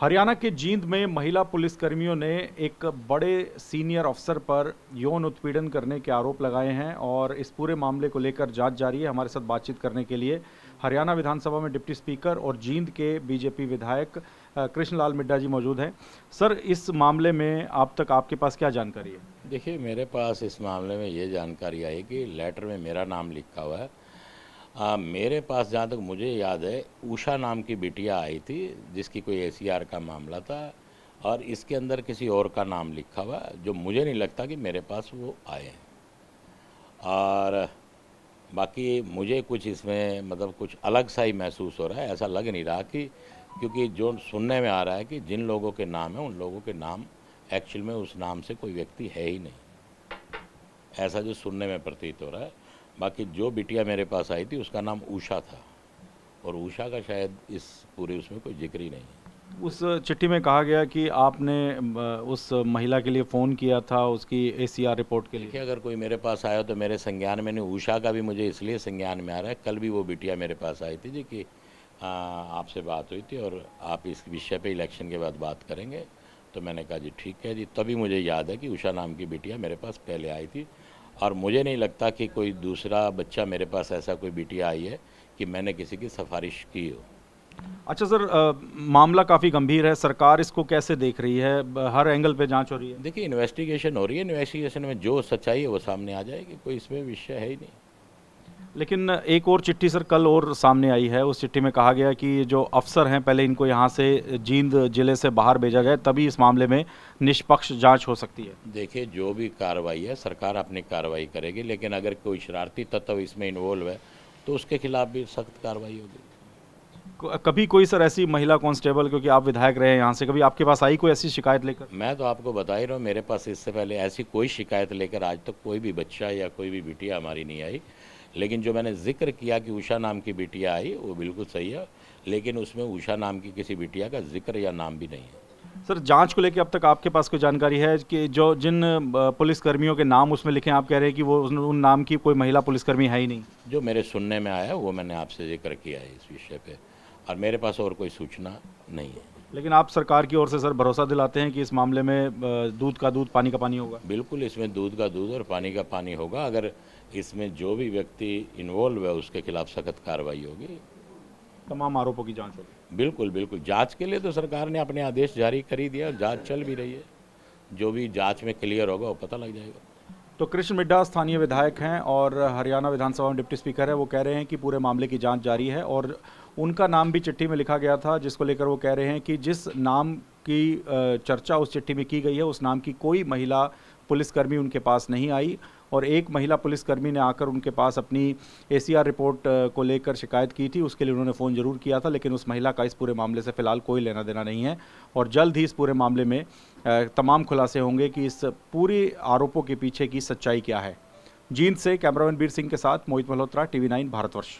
हरियाणा के जींद में महिला पुलिसकर्मियों ने एक बड़े सीनियर अफसर पर यौन उत्पीड़न करने के आरोप लगाए हैं और इस पूरे मामले को लेकर जांच जारी है हमारे साथ बातचीत करने के लिए हरियाणा विधानसभा में डिप्टी स्पीकर और जींद के बीजेपी विधायक कृष्णलाल मिड्डा जी मौजूद हैं सर इस मामले में आप तक आपके पास क्या जानकारी है देखिए मेरे पास इस मामले में ये जानकारी आई कि लेटर में मेरा नाम लिखा हुआ है आ, हाँ, मेरे पास जहाँ तक मुझे याद है उषा नाम की बिटिया आई थी जिसकी कोई ए का मामला था और इसके अंदर किसी और का नाम लिखा हुआ जो मुझे नहीं लगता कि मेरे पास वो आए हैं और बाकी मुझे कुछ इसमें मतलब कुछ अलग सा ही महसूस हो रहा है ऐसा लग नहीं रहा कि क्योंकि जो सुनने में आ रहा है कि जिन लोगों के नाम हैं उन लोगों के नाम एक्चुअल में उस नाम से कोई व्यक्ति है ही नहीं ऐसा जो सुनने में प्रतीत हो रहा है बाकी जो बिटिया मेरे पास आई थी उसका नाम उषा था और उषा का शायद इस पूरे उसमें कोई जिक्र ही नहीं है उस चिट्ठी में कहा गया कि आपने उस महिला के लिए फ़ोन किया था उसकी ए रिपोर्ट के लिए अगर कोई मेरे पास आया तो मेरे संज्ञान में नहीं उषा का भी मुझे इसलिए संज्ञान में आ रहा है कल भी वो बिटिया मेरे पास आई थी जी कि हाँ, आपसे बात हुई थी और आप इस विषय पे इलेक्शन के बाद बात करेंगे तो मैंने कहा जी ठीक है जी तभी मुझे याद है कि उषा नाम की बिटिया मेरे पास पहले आई थी और मुझे नहीं लगता कि कोई दूसरा बच्चा मेरे पास ऐसा कोई बिटिया आई है कि मैंने किसी की सिफारिश की हो अच्छा सर आ, मामला काफ़ी गंभीर है सरकार इसको कैसे देख रही है हर एंगल पे जांच हो रही है देखिए इन्वेस्टिगेशन हो रही है इन्वेस्टिगेशन में जो सच्चाई है वो सामने आ जाएगी कोई इसमें विषय है ही नहीं लेकिन एक और चिट्ठी सर कल और सामने आई है उस चिट्ठी में कहा गया कि जो अफसर हैं पहले इनको यहाँ से जींद जिले से बाहर भेजा जाए तभी इस मामले में निष्पक्ष जांच हो सकती है देखिए जो भी कार्रवाई है सरकार अपनी कार्रवाई करेगी लेकिन अगर कोई शरारती तत्व इसमें इन्वॉल्व है तो उसके खिलाफ भी सख्त कार्रवाई होगी कभी कोई सर ऐसी महिला कांस्टेबल क्योंकि आप विधायक रहे हैं यहाँ से कभी आपके पास आई कोई ऐसी शिकायत लेकर मैं तो आपको बता ही रहा हूँ मेरे पास इससे पहले ऐसी कोई शिकायत लेकर आज तक तो कोई भी बच्चा या कोई भी बिटिया हमारी नहीं आई लेकिन जो मैंने जिक्र किया कि उषा नाम की बिटिया आई वो बिल्कुल सही है लेकिन उसमें उषा नाम की किसी बिटिया का जिक्र या नाम भी नहीं है सर जांच को लेकर अब तक आपके पास कोई जानकारी है कि जो जिन पुलिसकर्मियों के नाम उसमें लिखे आप कह रहे हैं कि वो उन नाम की कोई महिला पुलिसकर्मी है ही नहीं जो मेरे सुनने में आया वो मैंने आपसे जिक्र किया है इस विषय पर और मेरे पास और कोई सूचना नहीं है लेकिन आप सरकार की ओर से सर भरोसा दिलाते हैं कि इस मामले में दूध का दूध पानी का पानी होगा बिल्कुल इसमें दूध का दूध और पानी का पानी होगा अगर इसमें जो भी व्यक्ति इन्वॉल्व है उसके खिलाफ सख्त कार्रवाई होगी तमाम आरोपों की जांच होगी बिल्कुल बिल्कुल जांच के लिए तो सरकार ने अपने आदेश जारी कर ही दिया जांच चल भी रही है जो भी जांच में क्लियर होगा वो पता लग जाएगा तो कृष्ण मिड्डा स्थानीय विधायक हैं और हरियाणा विधानसभा में डिप्टी स्पीकर है वो कह रहे हैं कि पूरे मामले की जांच जारी है और उनका नाम भी चिट्ठी में लिखा गया था जिसको लेकर वो कह रहे हैं कि जिस नाम की चर्चा उस चिट्ठी में की गई है उस नाम की कोई महिला पुलिसकर्मी उनके पास नहीं आई और एक महिला पुलिसकर्मी ने आकर उनके पास अपनी ए रिपोर्ट को लेकर शिकायत की थी उसके लिए उन्होंने फ़ोन ज़रूर किया था लेकिन उस महिला का इस पूरे मामले से फ़िलहाल कोई लेना देना नहीं है और जल्द ही इस पूरे मामले में तमाम खुलासे होंगे कि इस पूरी आरोपों के पीछे की सच्चाई क्या है जींद से कैमरामैन बीर सिंह के साथ मोहित मल्होत्रा वी नाइन भारतवर्ष